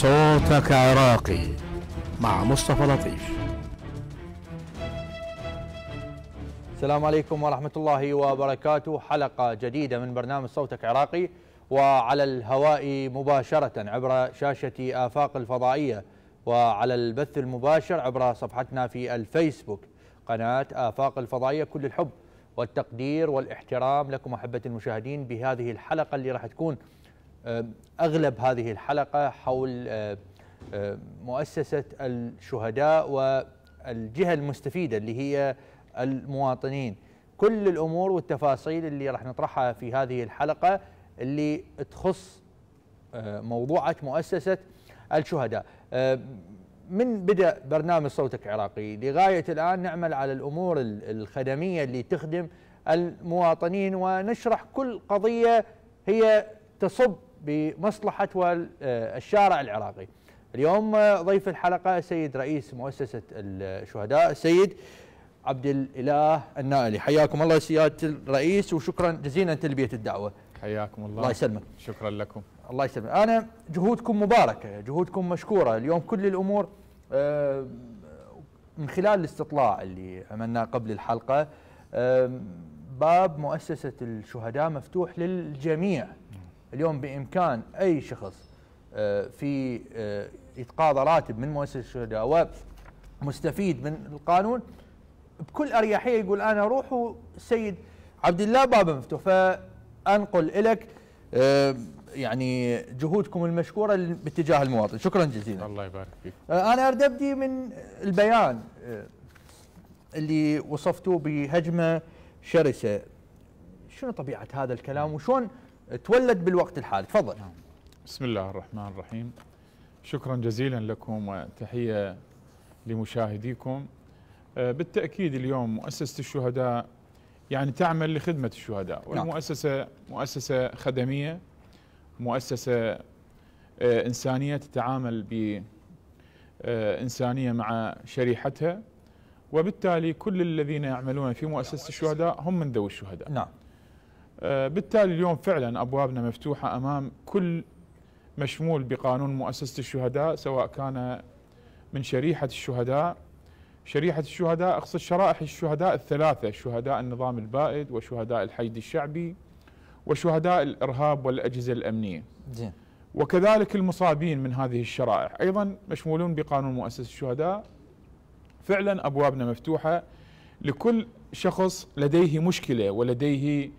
صوتك عراقي مع مصطفى لطيف السلام عليكم ورحمة الله وبركاته حلقة جديدة من برنامج صوتك عراقي وعلى الهواء مباشرة عبر شاشة آفاق الفضائية وعلى البث المباشر عبر صفحتنا في الفيسبوك قناة آفاق الفضائية كل الحب والتقدير والاحترام لكم أحبة المشاهدين بهذه الحلقة اللي راح تكون اغلب هذه الحلقه حول مؤسسه الشهداء والجهه المستفيده اللي هي المواطنين كل الامور والتفاصيل اللي راح نطرحها في هذه الحلقه اللي تخص موضوعه مؤسسه الشهداء من بدا برنامج صوتك عراقي لغايه الان نعمل على الامور الخدميه اللي تخدم المواطنين ونشرح كل قضيه هي تصب بمصلحة والشارع آه، العراقي اليوم آه، ضيف الحلقة السيد رئيس مؤسسة الشهداء السيد عبد الإله النائلي حياكم الله سيادة الرئيس وشكرا جزيلا تلبية الدعوة حياكم الله الله يسلمك شكرا لكم الله يسلمك أنا جهودكم مباركة جهودكم مشكورة اليوم كل الأمور آه، من خلال الاستطلاع اللي عملناه قبل الحلقة باب مؤسسة الشهداء مفتوح للجميع اليوم بامكان اي شخص آه، في يتقاضى آه، راتب من مؤسسه الشهداء ومستفيد من القانون بكل اريحيه يقول انا اروح والسيد عبد الله بابه مفتوح فانقل لك آه، يعني جهودكم المشكوره باتجاه المواطن شكرا جزيلا الله يبارك فيك انا اريد ابدي من البيان اللي وصفتوه بهجمه شرسه شنو طبيعه هذا الكلام وشون تولد بالوقت الحالي تفضل نعم. بسم الله الرحمن الرحيم شكرا جزيلا لكم وتحية لمشاهديكم آه، بالتأكيد اليوم مؤسسة الشهداء يعني تعمل لخدمة الشهداء نعم. والمؤسسة مؤسسة خدمية مؤسسة آه، إنسانية تتعامل بإنسانية آه، مع شريحتها وبالتالي كل الذين يعملون في مؤسسة الشهداء هم من ذوي الشهداء نعم آه، بالتالي اليوم فعلا أبوابنا مفتوحة أمام كل مشمول بقانون مؤسسة الشهداء سواء كان من شريحة الشهداء شريحة الشهداء أقصد شرائح الشهداء الثلاثة شهداء النظام البائد وشهداء الحيد الشعبي وشهداء الإرهاب والأجهزة الأمنية زين. وكذلك المصابين من هذه الشرائح أيضا مشمولون بقانون مؤسسة الشهداء فعلا أبوابنا مفتوحة لكل شخص لديه مشكلة ولديه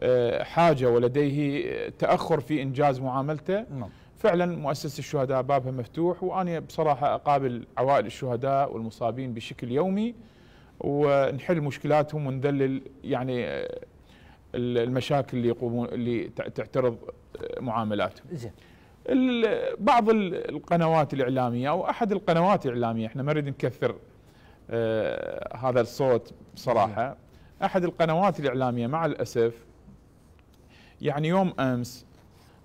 آه، حاجة ولديه آه، تأخر في إنجاز معاملته نعم. فعلا مؤسسة الشهداء بابها مفتوح وأنا بصراحة أقابل عوائل الشهداء والمصابين بشكل يومي ونحل مشكلاتهم ونذلل يعني آه، المشاكل اللي يقومون اللي تعترض معاملاتهم. زين. بعض القنوات الاعلاميه او احد القنوات الاعلاميه احنا ما نريد نكثر آه هذا الصوت بصراحه احد القنوات الاعلاميه مع الاسف يعني يوم أمس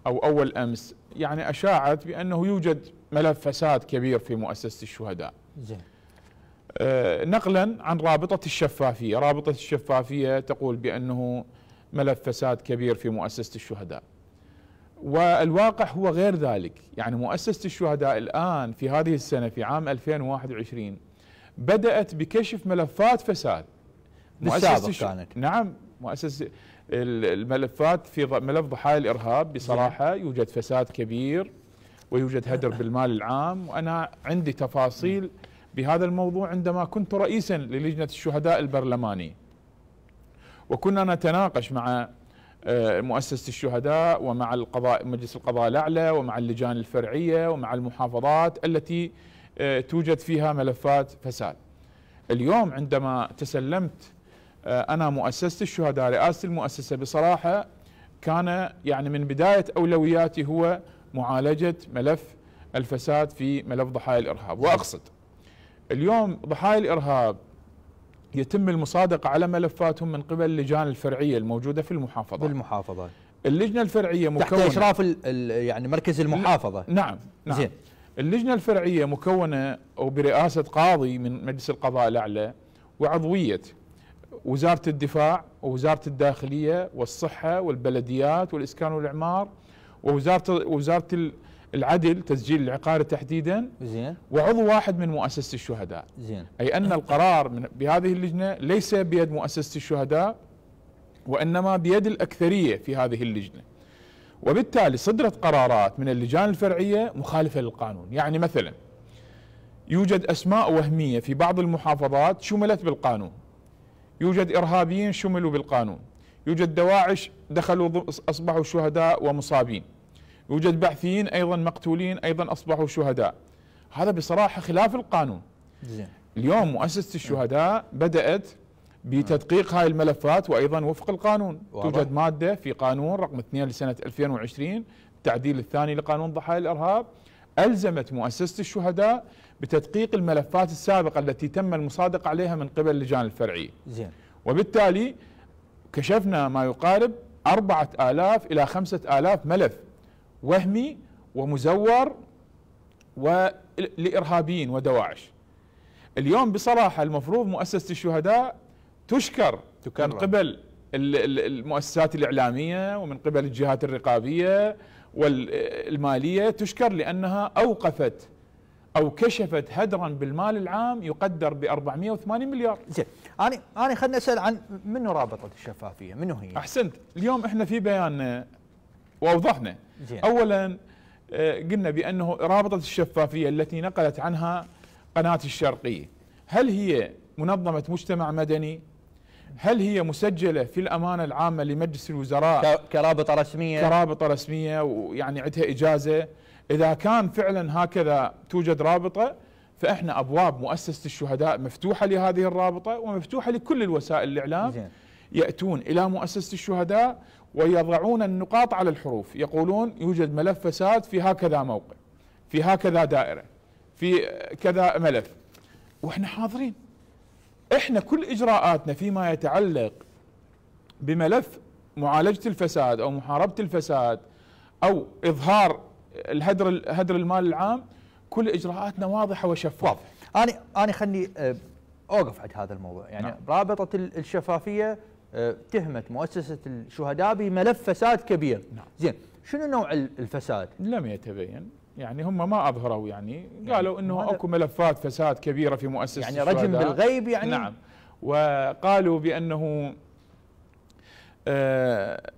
أو أول أمس يعني أشاعت بأنه يوجد ملف فساد كبير في مؤسسة الشهداء زين. آه نقلا عن رابطة الشفافية رابطة الشفافية تقول بأنه ملف فساد كبير في مؤسسة الشهداء والواقع هو غير ذلك يعني مؤسسة الشهداء الآن في هذه السنة في عام 2021 بدأت بكشف ملفات فساد مؤسسة كانت نعم مؤسسة الملفات في ملف ضحايا الارهاب بصراحه نعم. يوجد فساد كبير ويوجد هدر بالمال العام وانا عندي تفاصيل بهذا الموضوع عندما كنت رئيسا للجنه الشهداء البرلماني وكنا نتناقش مع آه، مؤسسه الشهداء ومع القضاء مجلس القضاء الاعلى ومع اللجان الفرعيه ومع المحافظات التي آه، توجد فيها ملفات فساد. اليوم عندما تسلمت آه، انا مؤسسه الشهداء رئاسه المؤسسه بصراحه كان يعني من بدايه اولوياتي هو معالجه ملف الفساد في ملف ضحايا الارهاب واقصد اليوم ضحايا الارهاب يتم المصادقه على ملفاتهم من قبل اللجان الفرعيه الموجوده في المحافظه بالمحافظه اللجنه الفرعيه مكونه تحت اشراف يعني مركز المحافظه نعم نعم زين اللجنه الفرعيه مكونه او برئاسه قاضي من مجلس القضاء الاعلى وعضويه وزارة الدفاع ووزارة الداخلية والصحة والبلديات والإسكان والإعمار ووزارة وزارة العدل تسجيل العقار تحديدا زين وعضو واحد من مؤسسة الشهداء زين أي أن القرار من بهذه اللجنة ليس بيد مؤسسة الشهداء وإنما بيد الأكثرية في هذه اللجنة وبالتالي صدرت قرارات من اللجان الفرعية مخالفة للقانون يعني مثلا يوجد أسماء وهمية في بعض المحافظات شملت بالقانون يوجد إرهابيين شملوا بالقانون يوجد دواعش دخلوا أصبحوا شهداء ومصابين يوجد بعثيين أيضا مقتولين أيضا أصبحوا شهداء هذا بصراحة خلاف القانون اليوم مؤسسة الشهداء بدأت بتدقيق هاي الملفات وأيضا وفق القانون توجد مادة في قانون رقم 2 لسنة 2020 التعديل الثاني لقانون ضحايا الإرهاب ألزمت مؤسسة الشهداء بتدقيق الملفات السابقة التي تم المصادقة عليها من قبل اللجان الفرعية زين. وبالتالي كشفنا ما يقارب أربعة آلاف إلى خمسة آلاف ملف وهمي ومزور لإرهابيين ودواعش اليوم بصراحة المفروض مؤسسة الشهداء تشكر تكرر. من قبل المؤسسات الإعلامية ومن قبل الجهات الرقابية والمالية تشكر لأنها أوقفت او كشفت هدرا بالمال العام يقدر ب 480 مليار زين انا انا خلنا اسال عن منو رابطه الشفافيه منو هي احسنت اليوم احنا في بياننا آه، واوضحنا اولا آه، قلنا بانه رابطه الشفافيه التي نقلت عنها قناه الشرقيه هل هي منظمه مجتمع مدني هل هي مسجلة في الأمانة العامة لمجلس الوزراء كرابطة رسمية كرابطة رسمية ويعني عندها إجازة اذا كان فعلا هكذا توجد رابطه فاحنا ابواب مؤسسه الشهداء مفتوحه لهذه الرابطه ومفتوحه لكل الوسائل الاعلام ياتون الى مؤسسه الشهداء ويضعون النقاط على الحروف يقولون يوجد ملف فساد في هكذا موقع في هكذا دائره في كذا ملف واحنا حاضرين احنا كل اجراءاتنا فيما يتعلق بملف معالجه الفساد او محاربه الفساد او اظهار الهدر هدر المال العام كل اجراءاتنا واضحه وشفافه واضح. انا انا خلني آه، اوقف عند هذا الموضوع يعني نعم. رابطه الشفافيه آه، تهمت مؤسسه الشهداء بملف فساد كبير نعم. زين شنو نوع الفساد لم يتبين يعني هم ما اظهروا يعني, يعني قالوا يعني انه اكو ملفات فساد كبيره في مؤسسه يعني رجم بالغيب يعني نعم وقالوا بانه آه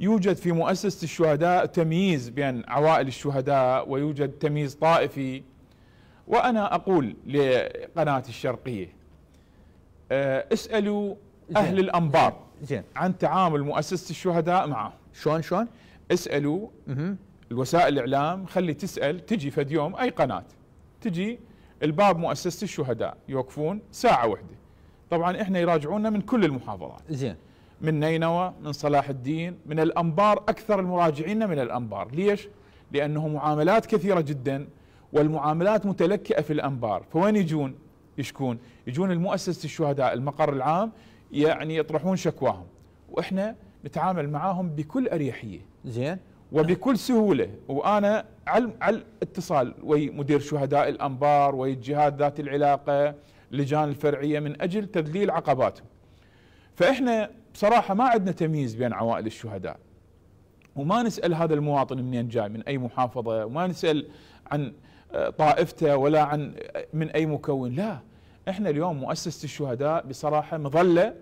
يوجد في مؤسسة الشهداء تمييز بين عوائل الشهداء ويوجد تمييز طائفي وأنا أقول لقناة الشرقية آه، اسألوا أهل الأنبار زين. عن تعامل مؤسسة الشهداء معه شلون شلون؟ اسألوا الوسائل الإعلام خلي تسأل تجي فد يوم أي قناة تجي الباب مؤسسة الشهداء يوقفون ساعة واحدة طبعا احنا يراجعونا من كل المحافظات زين من نينوى من صلاح الدين من الأنبار أكثر المراجعين من الأنبار ليش؟ لأنه معاملات كثيرة جدا والمعاملات متلكئة في الأنبار فوين يجون؟ يشكون يجون المؤسسة الشهداء المقر العام يعني يطرحون شكواهم وإحنا نتعامل معاهم بكل أريحية زين وبكل سهولة وأنا على على وي مدير شهداء الأنبار وي الجهات ذات العلاقة اللجان الفرعية من أجل تذليل عقباتهم فإحنا بصراحه ما عندنا تمييز بين عوائل الشهداء وما نسال هذا المواطن منين جاي من اي محافظه وما نسال عن آه، طائفته ولا عن آه، من اي مكون لا احنا اليوم مؤسسه الشهداء بصراحه مظله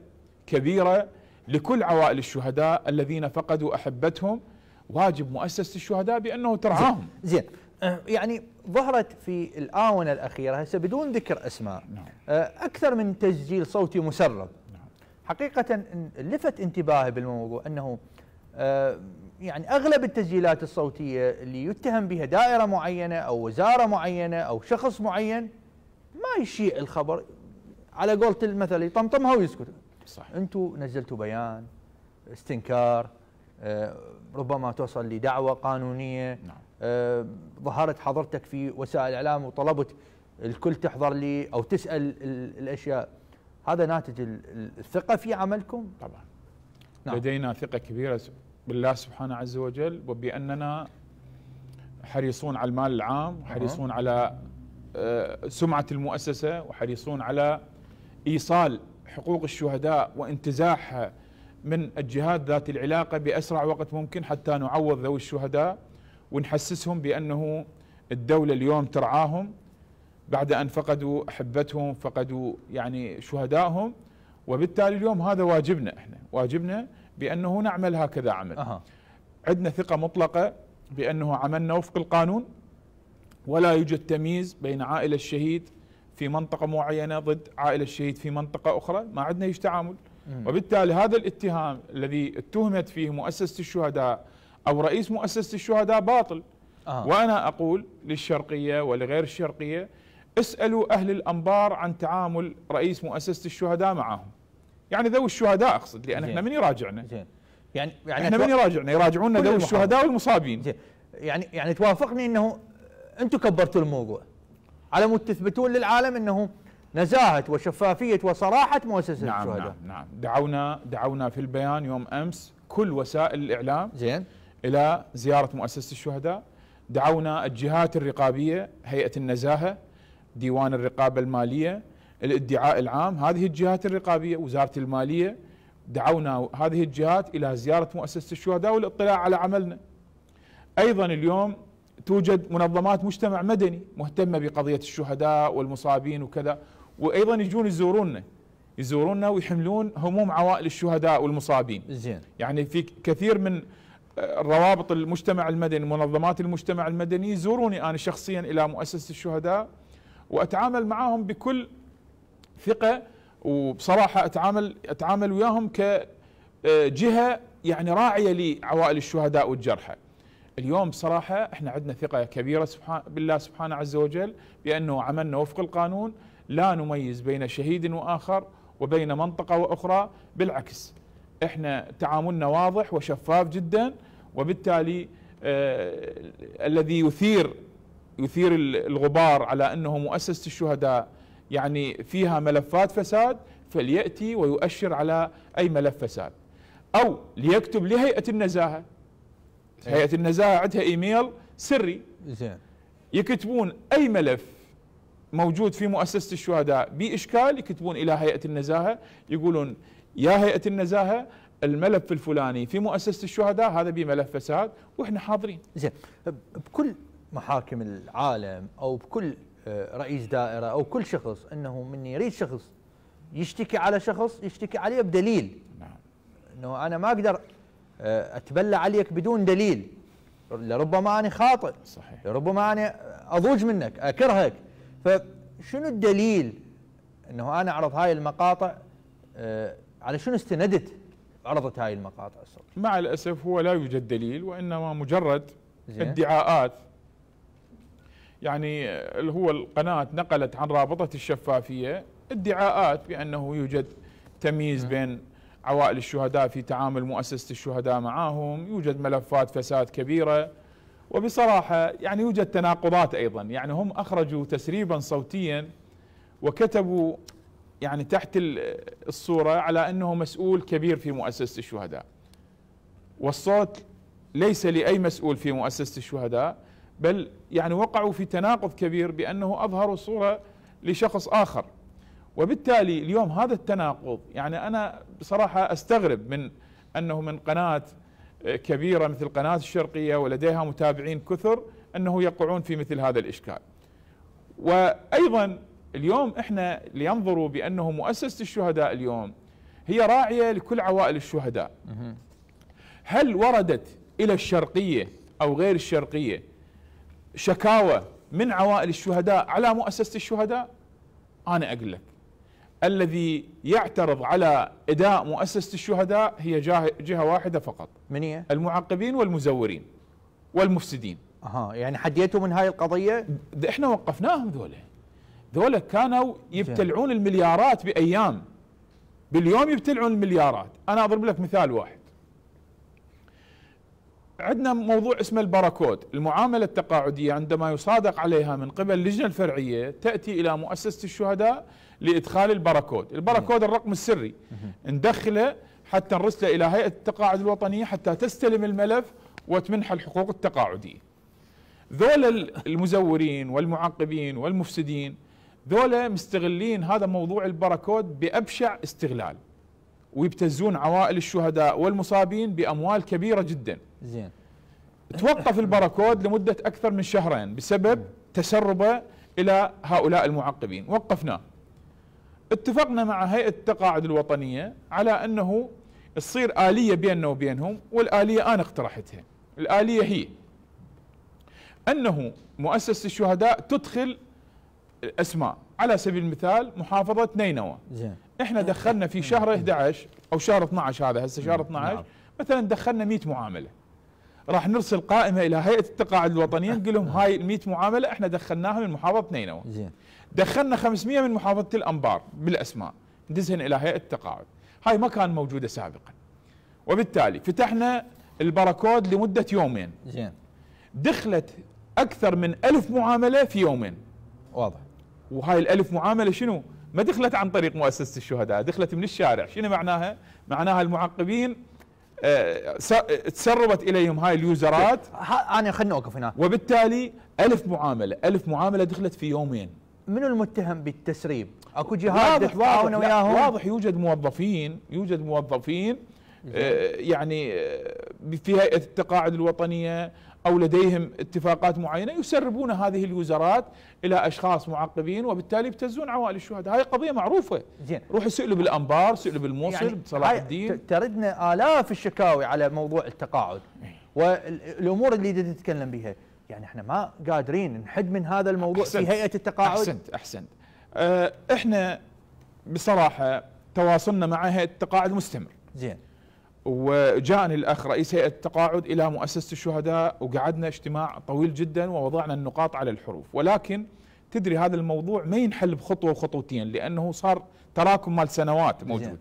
كبيره لكل عوائل الشهداء الذين فقدوا احبتهم واجب مؤسسه الشهداء بانه ترعاهم زين آه، يعني ظهرت في الاونه الاخيره هسه بدون ذكر اسماء نعم. اكثر من تسجيل صوتي مسرب حقيقة لفت انتباهي بالموضوع أنه آه، يعني أغلب التسجيلات الصوتية اللي يتهم بها دائرة معينة أو وزارة معينة أو شخص معين ما يشيع الخبر على قولة المثل يطمطمها ويسكت صح أنتوا نزلتوا بيان استنكار آه، ربما توصل لدعوة قانونية نعم. آه، ظهرت حضرتك في وسائل الإعلام وطلبت الكل تحضر لي أو تسأل الأشياء هذا ناتج الثقه في عملكم طبعا نعم. لدينا ثقه كبيره بالله سبحانه عز وجل وباننا حريصون على المال العام وحريصون على آه، سمعه المؤسسه وحريصون على ايصال حقوق الشهداء وانتزاعها من الجهات ذات العلاقه باسرع وقت ممكن حتى نعوض ذوي الشهداء ونحسسهم بانه الدوله اليوم ترعاهم بعد أن فقدوا أحبتهم فقدوا يعني شهدائهم وبالتالي اليوم هذا واجبنا احنا واجبنا بأنه نعمل هكذا عمل أه. عندنا ثقة مطلقة بأنه عملنا وفق القانون ولا يوجد تمييز بين عائلة الشهيد في منطقة معينة ضد عائلة الشهيد في منطقة أخرى ما عندنا اي تعامل وبالتالي هذا الاتهام الذي اتهمت فيه مؤسسة الشهداء أو رئيس مؤسسة الشهداء باطل آه. وأنا أقول للشرقية ولغير الشرقية اسألوا أهل الأنبار عن تعامل رئيس مؤسسة الشهداء معهم يعني ذوي الشهداء أقصد لأن احنا من يراجعنا زين يعني يعني احنا من يراجعنا يراجعونا ذوي الشهداء والمصابين زين يعني يعني توافقني أنه أنتم كبرتوا الموضوع على مود تثبتون للعالم أنه نزاهة وشفافية وصراحة مؤسسة نعم الشهداء نعم نعم دعونا دعونا في البيان يوم أمس كل وسائل الإعلام زين إلى زيارة مؤسسة الشهداء دعونا الجهات الرقابية هيئة النزاهة ديوان الرقابه الماليه الادعاء العام هذه الجهات الرقابيه وزاره الماليه دعونا هذه الجهات الى زياره مؤسسه الشهداء والاطلاع على عملنا. ايضا اليوم توجد منظمات مجتمع مدني مهتمه بقضيه الشهداء والمصابين وكذا وايضا يجون يزورونا يزورونا ويحملون هموم عوائل الشهداء والمصابين. زين. يعني في كثير من آه، روابط المجتمع المدني منظمات المجتمع المدني يزوروني انا شخصيا الى مؤسسه الشهداء واتعامل معاهم بكل ثقه وبصراحه اتعامل اتعامل وياهم كجهه يعني راعيه لعوائل الشهداء والجرحى. اليوم بصراحه احنا عندنا ثقه كبيره سبحان بالله سبحانه عز وجل بانه عملنا وفق القانون لا نميز بين شهيد واخر وبين منطقه واخرى بالعكس احنا تعاملنا واضح وشفاف جدا وبالتالي آه الذي يثير يثير الغبار على أنه مؤسسة الشهداء يعني فيها ملفات فساد فليأتي ويؤشر على أي ملف فساد أو ليكتب لهيئة النزاهة إيه. هيئة النزاهة عندها إيميل سري زين يكتبون أي ملف موجود في مؤسسة الشهداء بإشكال يكتبون إلى هيئة النزاهة يقولون يا هيئة النزاهة الملف الفلاني في مؤسسة الشهداء هذا بملف فساد وإحنا حاضرين زين بكل محاكم العالم او بكل آه، رئيس دائره او كل شخص انه من يريد شخص يشتكي على شخص يشتكي عليه بدليل نعم انه انا ما اقدر آه، اتبلى عليك بدون دليل لربما انا خاطئ صحيح لربما انا اضوج منك اكرهك فشنو الدليل انه انا اعرض هاي المقاطع آه، على شنو استندت عرضت هاي المقاطع الصوتية مع الاسف هو لا يوجد دليل وانما مجرد ادعاءات يعني اللي هو القناة نقلت عن رابطة الشفافية ادعاءات بأنه يوجد تمييز بين عوائل الشهداء في تعامل مؤسسة الشهداء معهم يوجد ملفات فساد كبيرة وبصراحة يعني يوجد تناقضات أيضا يعني هم أخرجوا تسريبا صوتيا وكتبوا يعني تحت الصورة على أنه مسؤول كبير في مؤسسة الشهداء والصوت ليس لأي مسؤول في مؤسسة الشهداء بل يعني وقعوا في تناقض كبير بأنه أظهروا صورة لشخص آخر وبالتالي اليوم هذا التناقض يعني أنا بصراحة أستغرب من أنه من قناة آه، كبيرة مثل قناة الشرقية ولديها متابعين كثر أنه يقعون في مثل هذا الإشكال وأيضا اليوم إحنا لينظروا بأنه مؤسسة الشهداء اليوم هي راعية لكل عوائل الشهداء هل وردت إلى الشرقية أو غير الشرقية شكاوى من عوائل الشهداء على مؤسسة الشهداء أنا أقول لك الذي يعترض على إداء مؤسسة الشهداء هي جهة واحدة فقط من هي؟ المعاقبين والمزورين والمفسدين اها يعني حديتوا من هاي القضية؟ احنا وقفناهم ذولا ذولا كانوا يبتلعون المليارات بأيام باليوم يبتلعون المليارات أنا أضرب لك مثال واحد عندنا موضوع اسمه الباركود المعاملة التقاعدية عندما يصادق عليها من قبل اللجنة الفرعية تأتي إلى مؤسسة الشهداء لإدخال الباركود الباركود الرقم السري ندخله حتى نرسله إلى هيئة التقاعد الوطنية حتى تستلم الملف وتمنح الحقوق التقاعدية ذول المزورين والمعاقبين والمفسدين ذولا مستغلين هذا موضوع الباركود بأبشع استغلال ويبتزون عوائل الشهداء والمصابين باموال كبيره جدا. زين. توقف البركود لمده اكثر من شهرين بسبب تسربه الى هؤلاء المعقبين، وقفناه. اتفقنا مع هيئه التقاعد الوطنيه على انه تصير اليه بيننا وبينهم والاليه انا اقترحتها. الاليه هي انه مؤسسه الشهداء تدخل اسماء على سبيل المثال محافظه نينوى. زين. احنا دخلنا في شهر 11 او شهر 12 هذا هسه شهر 12 نعم. مثلا دخلنا 100 معامله راح نرسل قائمه الى هيئه التقاعد الوطنيه نقول لهم هاي ال 100 معامله احنا دخلناها من محافظه نينوى زين دخلنا 500 من محافظه الانبار بالاسماء ندزهن الى هيئه التقاعد هاي ما كان موجوده سابقا وبالتالي فتحنا الباركود لمده يومين زين دخلت اكثر من ألف معامله في يومين واضح وهاي ال 1000 معامله شنو؟ ما دخلت عن طريق مؤسسه الشهداء دخلت من الشارع شنو معناها معناها المعقبين آه، تسربت اليهم هاي اليوزرات انا خلنا أوقف هنا وبالتالي ألف معامله ألف معامله دخلت في يومين من المتهم بالتسريب اكو جهات تتعاون وياهم واضح يوجد موظفين يوجد موظفين آه، يعني آه، في هيئه التقاعد الوطنيه أو لديهم اتفاقات معينة يسربون هذه الوزارات إلى أشخاص معقبين وبالتالي يبتزون عوائل الشهداء هذه قضية معروفة زين روحوا سئلوا بالأنبار سئلوا بالموصل يعني بصلاح الدين تردنا آلاف الشكاوي على موضوع التقاعد والأمور اللي تتكلم بها يعني احنا ما قادرين نحد من هذا الموضوع أحسنت في هيئة التقاعد أحسنت أحسنت آه، احنا بصراحة تواصلنا مع هيئة التقاعد مستمر زين وجاءني الأخ رئيس هيئة التقاعد إلى مؤسسة الشهداء وقعدنا اجتماع طويل جدا ووضعنا النقاط على الحروف ولكن تدري هذا الموضوع ما ينحل بخطوة وخطوتين لأنه صار تراكم مال سنوات موجود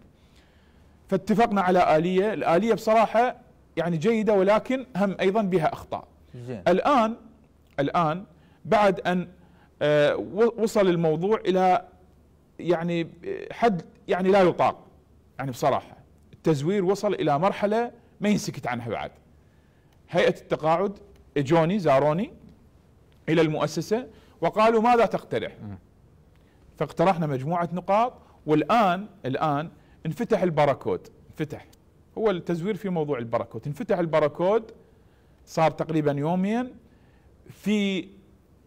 فاتفقنا على آلية الآلية بصراحة يعني جيدة ولكن هم أيضا بها أخطاء زين. الآن الآن بعد أن آه، وصل الموضوع إلى يعني حد يعني لا يطاق يعني بصراحة التزوير وصل الى مرحله ما ينسكت عنها بعد. هيئه التقاعد اجوني زاروني الى المؤسسه وقالوا ماذا تقترح؟ فاقترحنا مجموعه نقاط والان الان انفتح الباركود انفتح هو التزوير في موضوع الباركود انفتح الباركود صار تقريبا يوميا في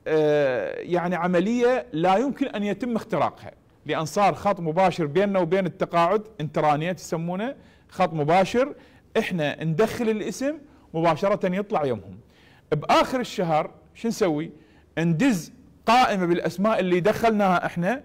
آه، يعني عمليه لا يمكن ان يتم اختراقها لان صار خط مباشر بيننا وبين التقاعد انترانيت يسمونه خط مباشر احنا ندخل الاسم مباشره يطلع يومهم باخر الشهر شو نسوي ندز قائمه بالاسماء اللي دخلناها احنا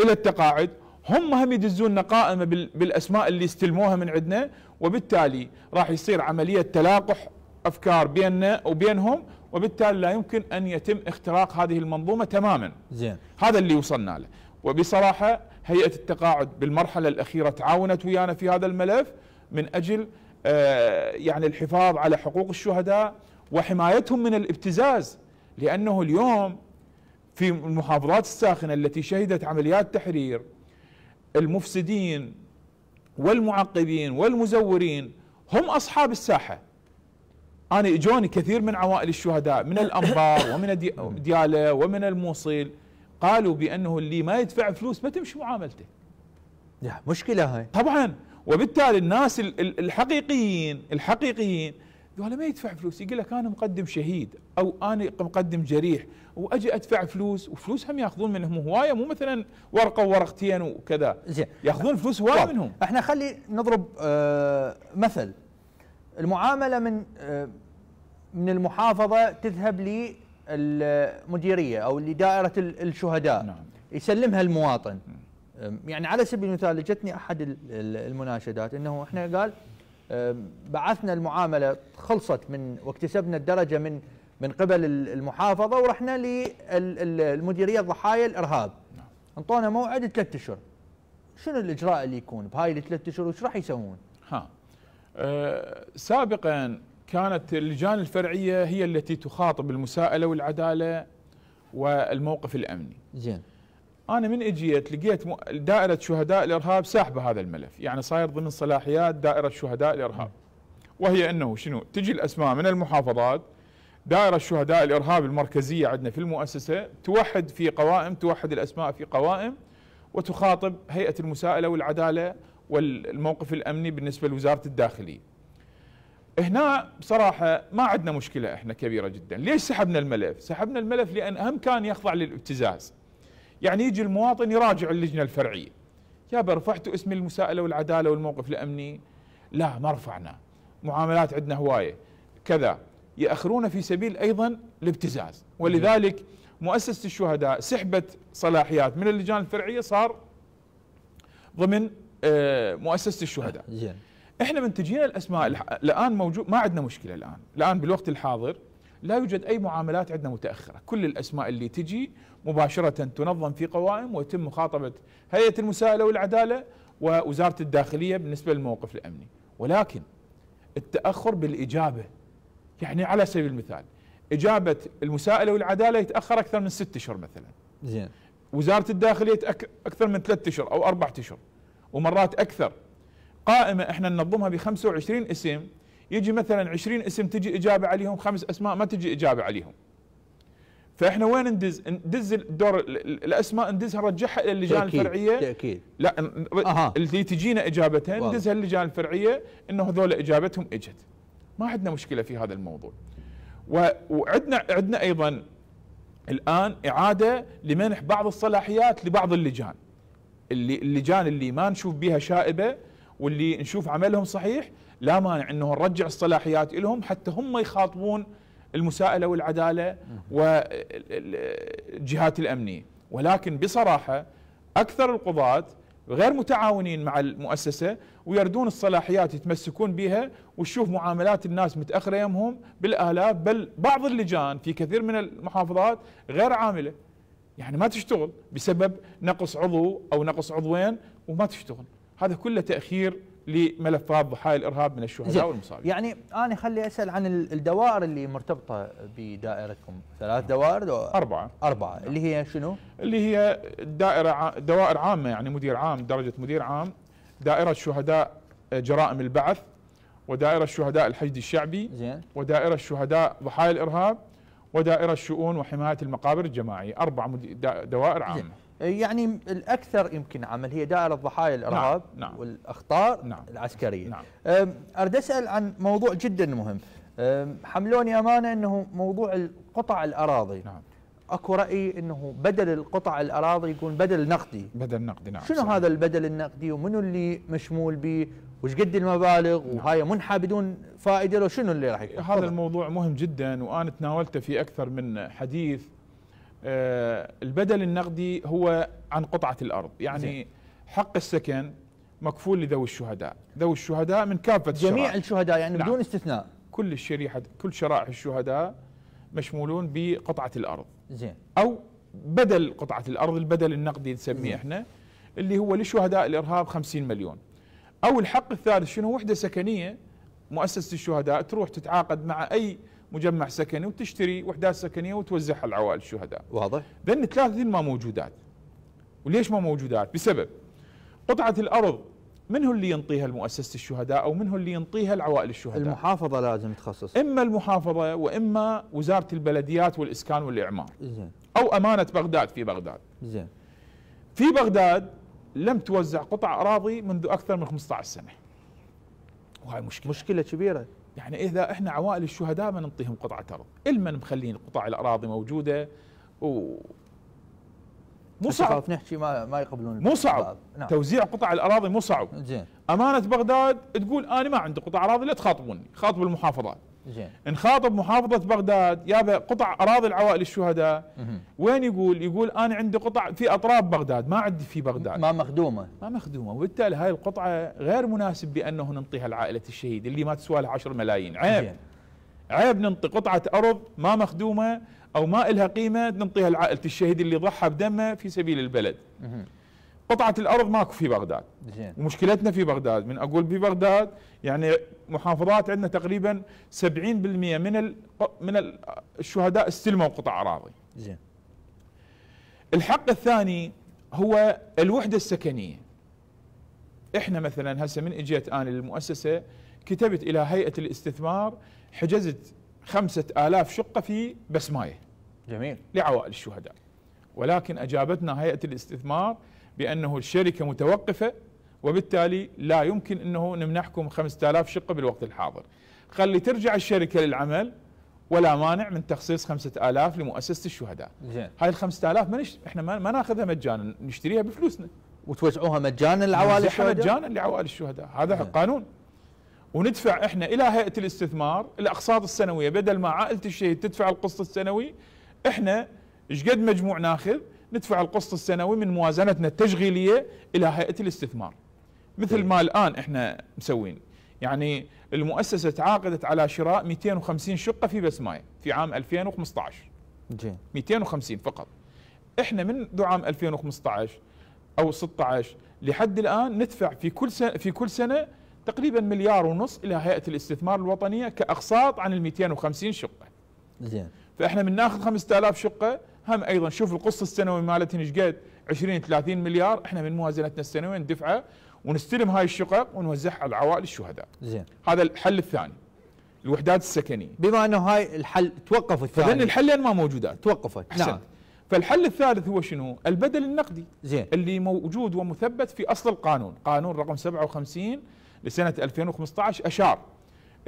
الى التقاعد هم هم يدزون قائمه بالاسماء اللي استلموها من عندنا وبالتالي راح يصير عمليه تلاقح افكار بيننا وبينهم وبالتالي لا يمكن ان يتم اختراق هذه المنظومه تماما زين هذا اللي وصلنا له وبصراحة هيئة التقاعد بالمرحلة الأخيرة تعاونت ويانا في هذا الملف من أجل آه، يعني الحفاظ على حقوق الشهداء وحمايتهم من الابتزاز لأنه اليوم في المحافظات الساخنة التي شهدت عمليات تحرير المفسدين والمعقبين والمزورين هم أصحاب الساحة أنا إجوني كثير من عوائل الشهداء من الأنبار ومن ديالة ومن الموصل قالوا بانه اللي ما يدفع فلوس ما تمشي معاملته مشكله هاي طبعا وبالتالي الناس الحقيقيين الحقيقيين يقول ما يدفع فلوس يقول لك انا مقدم شهيد او انا مقدم جريح واجي ادفع فلوس وفلوس هم ياخذون منهم هوايه مو مثلا ورقه وورقتين وكذا زين ياخذون فلوس هوايه منهم احنا خلي نضرب آه مثل المعامله من آه من المحافظه تذهب المديريه او لدائره الشهداء نعم. يسلمها المواطن نعم. يعني على سبيل المثال جتني احد المناشدات انه احنا قال بعثنا المعامله خلصت من واكتسبنا الدرجه من من قبل المحافظه ورحنا للمديريه ضحايا الارهاب نعم. انطونا موعد ثلاثة اشهر شنو الاجراء اللي يكون بهاي الثلاث اشهر وش راح يسوون؟ ها أه سابقا كانت اللجان الفرعية هي التي تخاطب المساءلة والعدالة والموقف الأمني زين أنا من أجيت لقيت دائرة شهداء الإرهاب ساحبة هذا الملف يعني صاير ضمن صلاحيات دائرة شهداء الإرهاب وهي أنه شنو تجي الأسماء من المحافظات دائرة شهداء الإرهاب المركزية عندنا في المؤسسة توحد في قوائم توحد الأسماء في قوائم وتخاطب هيئة المساءلة والعدالة والموقف الأمني بالنسبة لوزارة الداخلية هنا بصراحة ما عندنا مشكلة احنا كبيرة جدا ليش سحبنا الملف سحبنا الملف لأن أهم كان يخضع للابتزاز يعني يجي المواطن يراجع اللجنة الفرعية يا رفعتوا اسم المساءلة والعدالة والموقف الأمني لا ما رفعنا معاملات عندنا هواية كذا يأخرون في سبيل أيضا الابتزاز ولذلك مؤسسة الشهداء سحبت صلاحيات من اللجان الفرعية صار ضمن آه، مؤسسة الشهداء آه، احنا من تجينا الاسماء الان موجود ما عندنا مشكله الان، الان بالوقت الحاضر لا يوجد اي معاملات عندنا متاخره، كل الاسماء اللي تجي مباشره تنظم في قوائم ويتم مخاطبه هيئه المساءله والعداله ووزاره الداخليه بالنسبه للموقف الامني، ولكن التاخر بالاجابه يعني على سبيل المثال اجابه المساءله والعداله يتاخر اكثر من ست اشهر مثلا. زين. وزاره الداخليه اكثر من ثلاث اشهر او اربع اشهر ومرات اكثر. قائمه احنا ننظمها ب 25 اسم يجي مثلا 20 اسم تجي اجابه عليهم خمس اسماء ما تجي اجابه عليهم فاحنا وين ندز ندز الدور الاسماء ندزها نرجعها الى اللجان تأكيد الفرعيه تاكيد لا أه. اللي تجينا اجابتها ندزها اللجان الفرعيه انه هذول اجابتهم اجت ما عندنا مشكله في هذا الموضوع وعندنا عندنا ايضا الان اعاده لمنح بعض الصلاحيات لبعض اللجان اللي اللجان اللي ما نشوف بها شائبه واللي نشوف عملهم صحيح لا مانع انه نرجع الصلاحيات لهم حتى هم يخاطبون المساءله والعداله والجهات الامنيه ولكن بصراحه اكثر القضاه غير متعاونين مع المؤسسه ويردون الصلاحيات يتمسكون بها وتشوف معاملات الناس متاخره يمهم بالالاف بل بعض اللجان في كثير من المحافظات غير عامله يعني ما تشتغل بسبب نقص عضو او نقص عضوين وما تشتغل هذا كله تاخير لملفات ضحايا الارهاب من الشهداء والمصابين. يعني انا خلي اسال عن الدوائر اللي مرتبطه بدائرتكم، ثلاث دوائر دو... اربعه اربعه نعم. اللي هي شنو؟ اللي هي دائره دوائر عامه يعني مدير عام درجه مدير عام، دائره شهداء جرائم البعث، ودائره شهداء الحشد الشعبي، زين ودائره شهداء ضحايا الارهاب، ودائره الشؤون وحمايه المقابر الجماعيه، اربع دوائر عامه. زين. يعني الاكثر يمكن عمل هي دائره ضحايا نعم، الارهاب نعم. نعم. والاخطار نعم. العسكريه نعم. اريد اسال عن موضوع جدا مهم حملوني امانه انه موضوع قطع الاراضي نعم. اكو راي انه بدل القطع الاراضي يكون بدل نقدي بدل نقدي نعم شنو صحيح. هذا البدل النقدي ومنو اللي مشمول به وش قد المبالغ نعم. وهاي منحه بدون فائده لو شنو اللي راح يكون هذا الموضوع مهم جدا وانا تناولته في اكثر من حديث آه، البدل النقدي هو عن قطعة الأرض يعني زي. حق السكن مكفول لذوي الشهداء ذوي الشهداء من كافة جميع الشرائح. الشهداء يعني نعم. بدون استثناء كل الشريحة كل شرائح الشهداء مشمولون بقطعة الأرض زين أو بدل قطعة الأرض البدل النقدي نسميه احنا اللي هو لشهداء الإرهاب 50 مليون أو الحق الثالث شنو وحدة سكنية مؤسسة الشهداء تروح تتعاقد مع أي مجمع سكني وتشتري وحدات سكنيه وتوزعها على عوائل الشهداء واضح لان الثلاث ما موجودات وليش ما موجودات بسبب قطعه الارض من هو اللي ينطيها لمؤسسه الشهداء او من هو اللي ينطيها لعوائل الشهداء المحافظه لازم تخصص اما المحافظه واما وزاره البلديات والاسكان والاعمار زين او امانه بغداد في بغداد زين في بغداد لم توزع قطع اراضي منذ اكثر من 15 سنه وهي مشكله مشكله كبيره يعني اذا احنا عوائل الشهداء ما نعطيهم قطعه ارض، المن مخلين قطع الاراضي موجوده و مو صعب نحكي ما ما يقبلون مو صعب نعم. توزيع قطع الاراضي مو صعب زين امانه بغداد تقول انا ما عندي قطع اراضي لا تخاطبوني، خاطبوا المحافظات زين نخاطب محافظه بغداد يابا قطع اراضي العوائل الشهداء وين يقول؟ يقول انا عندي قطع في اطراف بغداد ما عندي في بغداد ما مخدومه ما مخدومه وبالتالي هاي القطعه غير مناسب بانه ننطيها لعائله الشهيد اللي ما تسوى لها 10 ملايين عيب زين. عيب ننطي قطعه ارض ما مخدومه او ما لها قيمه ننطيها لعائله الشهيد اللي ضحى بدمه في سبيل البلد قطعه الارض ماكو في بغداد زين ومشكلتنا في بغداد من اقول في بغداد يعني محافظات عندنا تقريبا 70% من من الشهداء استلموا قطع اراضي زين الحق الثاني هو الوحده السكنيه احنا مثلا هسه من اجيت انا للمؤسسه كتبت الى هيئه الاستثمار حجزت خمسة آلاف شقة في بسماية جميل لعوائل الشهداء ولكن أجابتنا هيئة الاستثمار بأنه الشركة متوقفة وبالتالي لا يمكن أنه نمنحكم 5000 شقة بالوقت الحاضر خلي ترجع الشركة للعمل ولا مانع من تخصيص 5000 لمؤسسة الشهداء زين هاي ال 5000 ما نش... احنا ما, ما ناخذها مجانا نشتريها بفلوسنا وتوزعوها مجانا لعوائل الشهداء مجانا لعوائل الشهداء هذا زين. قانون وندفع احنا الى هيئه الاستثمار الاقساط السنويه بدل ما عائله الشهيد تدفع القسط السنوي احنا ايش قد مجموع ناخذ ندفع القسط السنوي من موازنتنا التشغيليه الى هيئه الاستثمار مثل ما الان احنا مسوين يعني المؤسسه تعاقدت على شراء 250 شقه في بسمايه في عام 2015 250 فقط احنا منذ عام 2015 او 16 لحد الان ندفع في كل سنه في كل سنه تقريبا مليار ونص الى هيئه الاستثمار الوطنيه كاقساط عن ال 250 شقه زين فاحنا من ناخذ 5000 شقه هم ايضا شوف القسط السنوي مالتهن ايش قد 20 30 مليار احنا من موازنتنا السنويه ندفعه ونستلم هاي الشقق ونوزعها على عوائل الشهداء زين هذا الحل الثاني الوحدات السكنيه بما انه هاي الحل توقف الثاني لان الحلين ما موجودات توقفت نعم فالحل الثالث هو شنو؟ البدل النقدي زين اللي موجود ومثبت في اصل القانون، قانون رقم 57 لسنه 2015 اشار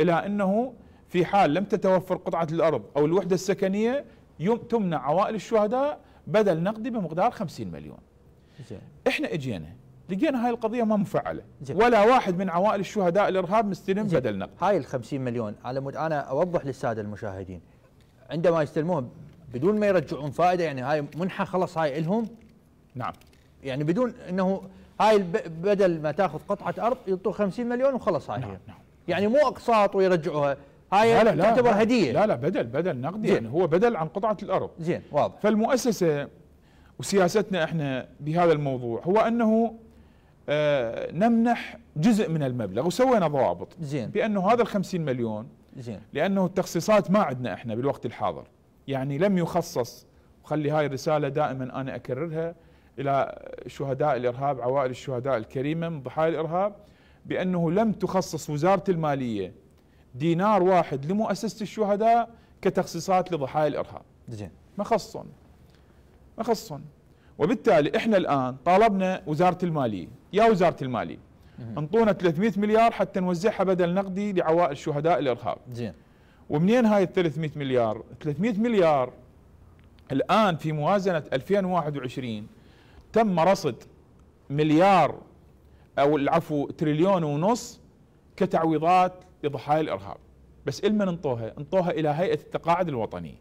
الى انه في حال لم تتوفر قطعه الارض او الوحده السكنيه تمنع عوائل الشهداء بدل نقدي بمقدار 50 مليون زين. احنا اجينا لقينا هاي القضيه ما مفعله زين. ولا واحد من عوائل الشهداء الارهاب مستلم زين. بدل نقدي هاي ال 50 مليون على مود انا اوضح للساده المشاهدين عندما يستلمون بدون ما يرجعون فائده يعني هاي منحه خلاص هاي لهم نعم يعني بدون انه هاي بدل ما تاخذ قطعه ارض يعطوه 50 مليون وخلص هاي نعم. هي. نعم. يعني مو اقساط ويرجعوها هاي لا لا تعتبر لا هديه لا لا بدل بدل نقدي يعني هو بدل عن قطعه الارض زين واضح فالمؤسسه وسياستنا احنا بهذا الموضوع هو انه آه نمنح جزء من المبلغ وسوينا ضوابط زين بانه هذا ال مليون زين لانه التخصيصات ما عندنا احنا بالوقت الحاضر يعني لم يخصص وخلي هاي الرساله دائما انا اكررها الى شهداء الارهاب عوائل الشهداء الكريمه من ضحايا الارهاب بانه لم تخصص وزاره الماليه دينار واحد لمؤسسه الشهداء كتخصيصات لضحايا الارهاب. زين ما خصهم ما خصهم وبالتالي احنا الان طالبنا وزاره الماليه يا وزاره الماليه انطونا 300 مليار حتى نوزعها بدل نقدي لعوائل شهداء الارهاب. زين ومنين هاي ال 300 مليار؟ 300 مليار الان في موازنه 2021 تم رصد مليار او العفو تريليون ونص كتعويضات لضحايا الارهاب بس المن انطوها انطوها الى هيئه التقاعد الوطني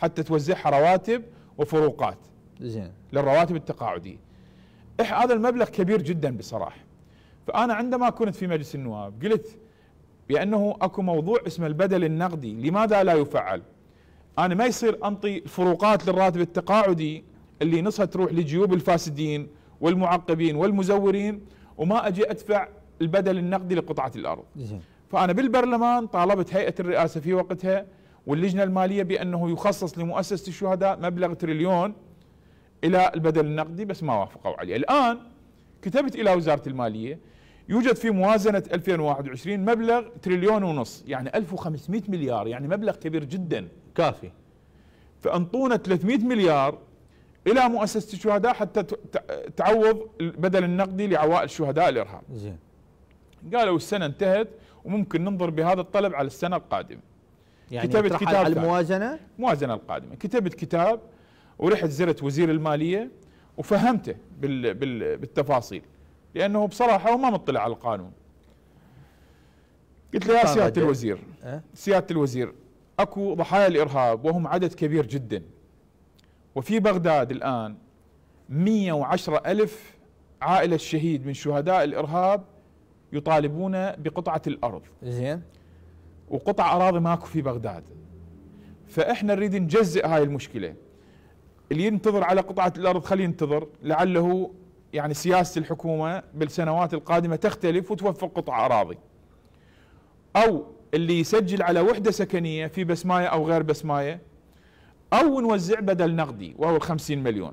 حتى توزعها رواتب وفروقات زين للرواتب التقاعديه هذا المبلغ كبير جدا بصراحه فانا عندما كنت في مجلس النواب قلت بانه اكو موضوع اسمه البدل النقدي لماذا لا يفعل انا ما يصير انطي الفروقات للراتب التقاعدي اللي نصها تروح لجيوب الفاسدين والمعقبين والمزورين وما اجي ادفع البدل النقدي لقطعه الارض فأنا بالبرلمان طالبت هيئة الرئاسة في وقتها واللجنة المالية بأنه يخصص لمؤسسة الشهداء مبلغ تريليون إلى البدل النقدي بس ما وافقوا عليه الآن كتبت إلى وزارة المالية يوجد في موازنة 2021 مبلغ تريليون ونص يعني 1500 مليار يعني مبلغ كبير جدا كافي فأنطونا 300 مليار إلى مؤسسة الشهداء حتى تعوض البدل النقدي لعوائل شهداء الإرهاب زين قالوا السنة انتهت وممكن ننظر بهذا الطلب على السنه القادمه يعني كتبت كتاب على الموازنه الموازنه القادمه كتبت كتاب ورحت زرت وزير الماليه وفهمته بال بال بالتفاصيل لانه بصراحه هو ما مطلع على القانون قلت له يا طيب، سياده طيب. الوزير أه؟ سياده الوزير اكو ضحايا الارهاب وهم عدد كبير جدا وفي بغداد الان 110 ألف عائلة شهيد من شهداء الإرهاب يطالبون بقطعه الارض زين وقطع اراضي ماكو في بغداد فاحنا نريد نجزئ هاي المشكله اللي ينتظر على قطعه الارض خليه ينتظر لعله يعني سياسه الحكومه بالسنوات القادمه تختلف وتوفر قطع اراضي او اللي يسجل على وحده سكنيه في بسمايه او غير بسمايه او نوزع بدل نقدي وهو ال 50 مليون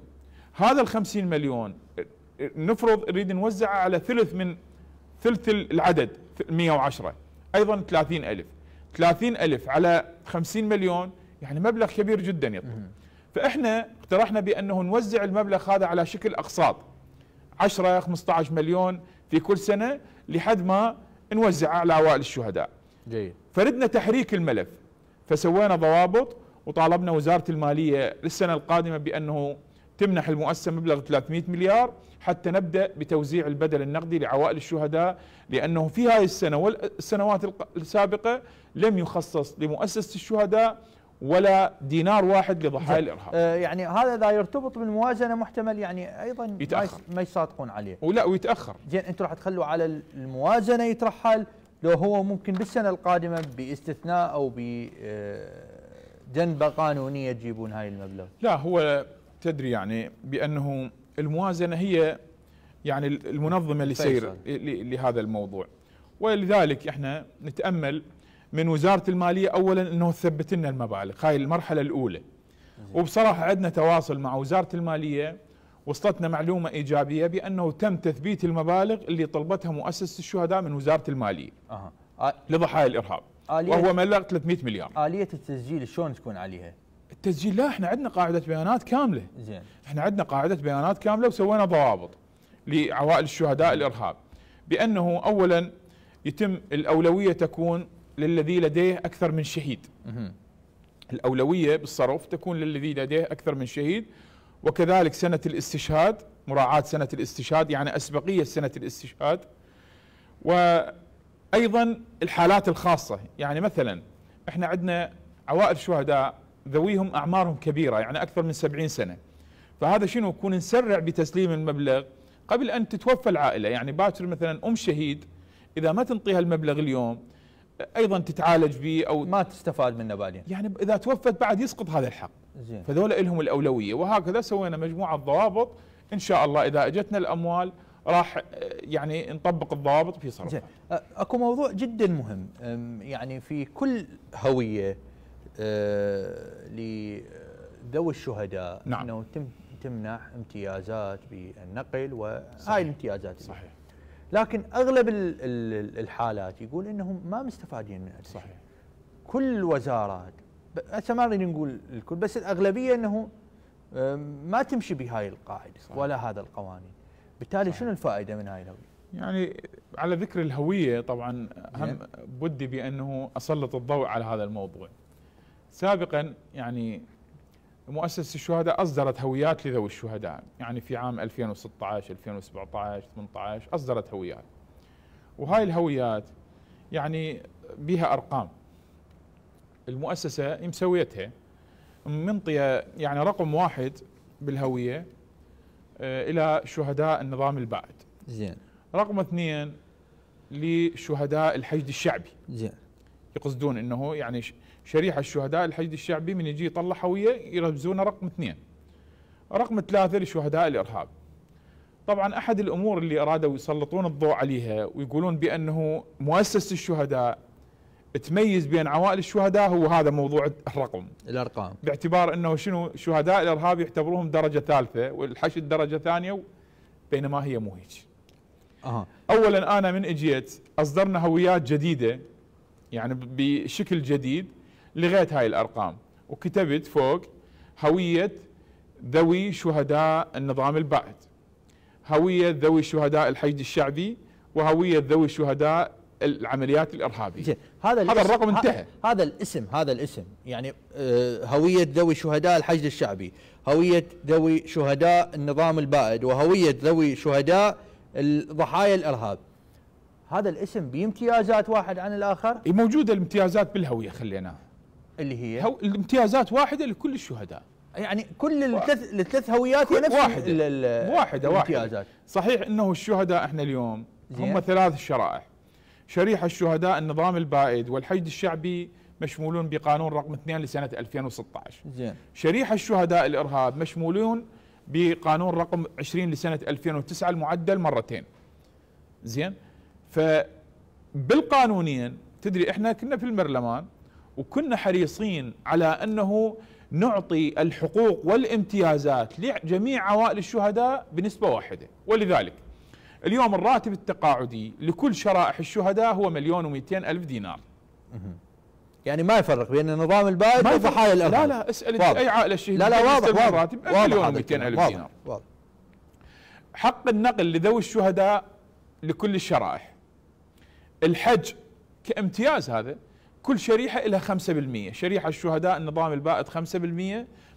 هذا ال 50 مليون نفرض نريد نوزعه على ثلث من ثلث العدد 110 ايضا 30 الف 30 الف على 50 مليون يعني مبلغ كبير جدا يطلب فاحنا اقترحنا بانه نوزع المبلغ هذا على شكل اقساط 10 15 مليون في كل سنه لحد ما نوزع على اوائل الشهداء جيد فردنا تحريك الملف فسوينا ضوابط وطالبنا وزاره الماليه للسنه القادمه بانه تمنح المؤسسة مبلغ 300 مليار حتى نبدأ بتوزيع البدل النقدي لعوائل الشهداء لأنه في هذه السنة والسنوات السابقة لم يخصص لمؤسسة الشهداء ولا دينار واحد لضحايا الارهاب. آه يعني هذا اذا يرتبط بالموازنه محتمل يعني ايضا يتأخر. ما يصادقون عليه. ولا ويتاخر. زين انتم راح تخلوا على الموازنه يترحل لو هو ممكن بالسنه القادمه باستثناء او ب آه، جنبه قانونيه تجيبون هاي المبلغ. لا هو تدري يعني بأنه الموازنة هي يعني المنظمة لسير لهذا الموضوع ولذلك احنا نتأمل من وزارة المالية أولا أنه تثبت لنا المبالغ هاي المرحلة الأولى وبصراحة عندنا تواصل مع وزارة المالية وصلتنا معلومة إيجابية بأنه تم تثبيت المبالغ اللي طلبتها مؤسسة الشهداء من وزارة المالية أه. لضحايا الإرهاب وهو مبلغ 300 مليار آلية التسجيل شلون تكون عليها؟ التسجيل لا احنا عندنا قاعده بيانات كامله زين احنا عندنا قاعده بيانات كامله وسوينا ضوابط لعوائل الشهداء الارهاب بانه اولا يتم الاولويه تكون للذي لديه اكثر من شهيد الاولويه بالصرف تكون للذي لديه اكثر من شهيد وكذلك سنه الاستشهاد مراعاه سنه الاستشهاد يعني اسبقيه سنه الاستشهاد وايضا الحالات الخاصه يعني مثلا احنا عندنا عوائل شهداء ذويهم أعمارهم كبيرة يعني أكثر من سبعين سنة فهذا شنو يكون نسرع بتسليم المبلغ قبل أن تتوفى العائلة يعني باكر مثلا أم شهيد إذا ما تنطيها المبلغ اليوم ايضا تتعالج به او ما تستفاد منه بعدين يعني اذا توفت بعد يسقط هذا الحق زين فذولا لهم الاولويه وهكذا سوينا مجموعه ضوابط ان شاء الله اذا اجتنا الاموال راح آه، يعني نطبق الضوابط في صرفها زين اكو موضوع جدا مهم يعني في كل هويه آه، لذوي الشهداء نعم. انه تم تمنح امتيازات بالنقل وهاي الامتيازات صحيح اللي. لكن اغلب الحالات يقول انهم ما مستفادين من صحيح كل الوزارات هسه ما نريد نقول الكل بس الاغلبيه انه آه، ما تمشي بهاي القاعده صحيح. ولا هذا القوانين بالتالي صحيح. شنو الفائده من هاي الهويه؟ يعني على ذكر الهويه طبعا هم بدي بانه اسلط الضوء على هذا الموضوع سابقا يعني مؤسسة الشهداء أصدرت هويات لذوي الشهداء يعني في عام 2016 2017 18 أصدرت هويات وهاي الهويات يعني بها أرقام المؤسسة مسويتها منطية يعني رقم واحد بالهوية آه، إلى شهداء النظام البائد زين رقم اثنين لشهداء الحشد الشعبي زين يقصدون انه يعني شريحه الشهداء الحشد الشعبي من يجي يطلع هويه يرمزونه رقم اثنين رقم ثلاثه لشهداء الارهاب طبعا احد الامور اللي ارادوا يسلطون الضوء عليها ويقولون بانه مؤسسه الشهداء تميز بين عوائل الشهداء هو هذا موضوع الرقم الارقام باعتبار انه شنو شهداء الارهاب يعتبروهم درجه ثالثه والحشد درجه ثانيه بينما هي مو هيك أه. اولا انا من اجيت اصدرنا هويات جديده يعني بشكل جديد لغيت هاي الأرقام وكتبت فوق هوية ذوي شهداء النظام البائد هوية ذوي شهداء الحشد الشعبي وهوية ذوي شهداء العمليات الارهابيه هذا هذا الرقم انتهى هذا الاسم هذا الاسم يعني آه، هويه ذوي شهداء الحشد الشعبي هويه ذوي شهداء النظام البائد وهويه ذوي شهداء ضحايا الارهاب هذا الاسم بامتيازات واحد عن الاخر موجوده الامتيازات بالهويه خليناها اللي هي هو الامتيازات واحده لكل الشهداء يعني كل الثلاث الثلاث هويات هي نفس واحده واحده واحده صحيح انه الشهداء احنا اليوم هم ثلاث شرائح شريحه الشهداء النظام البائد والحشد الشعبي مشمولون بقانون رقم 2 لسنه 2016 زين شريحه الشهداء الارهاب مشمولون بقانون رقم 20 لسنه 2009 المعدل مرتين زين فبالقانونين تدري احنا كنا في البرلمان وكنا حريصين على أنه نعطي الحقوق والامتيازات لجميع عوائل الشهداء بنسبة واحدة ولذلك اليوم الراتب التقاعدي لكل شرائح الشهداء هو مليون ومئتين ألف دينار يعني ما يفرق بين النظام البائد وضحايا الارهاب لا لا اسال واضح. اي عائله شهيد لا لا واضح واضح مليون و الف واضح. دينار واضح. حق النقل لذوي الشهداء لكل الشرائح الحج كامتياز هذا كل شريحة لها 5% شريحة الشهداء النظام البائد 5%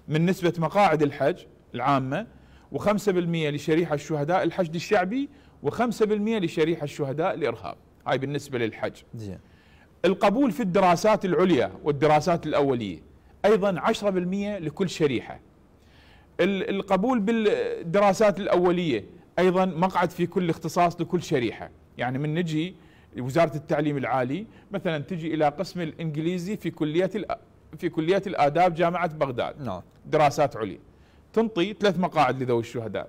من نسبة مقاعد الحج العامة و5% لشريحة الشهداء الحشد الشعبي و5% لشريحة الشهداء الإرهاب هاي بالنسبة للحج زين القبول في الدراسات العليا والدراسات الأولية أيضا 10% لكل شريحة القبول بالدراسات الأولية أيضا مقعد في كل اختصاص لكل شريحة يعني من نجي وزاره التعليم العالي مثلا تجي الى قسم الانجليزي في كليه في كليه الاداب جامعه بغداد نعم. دراسات عليا تنطي ثلاث مقاعد لذوي الشهداء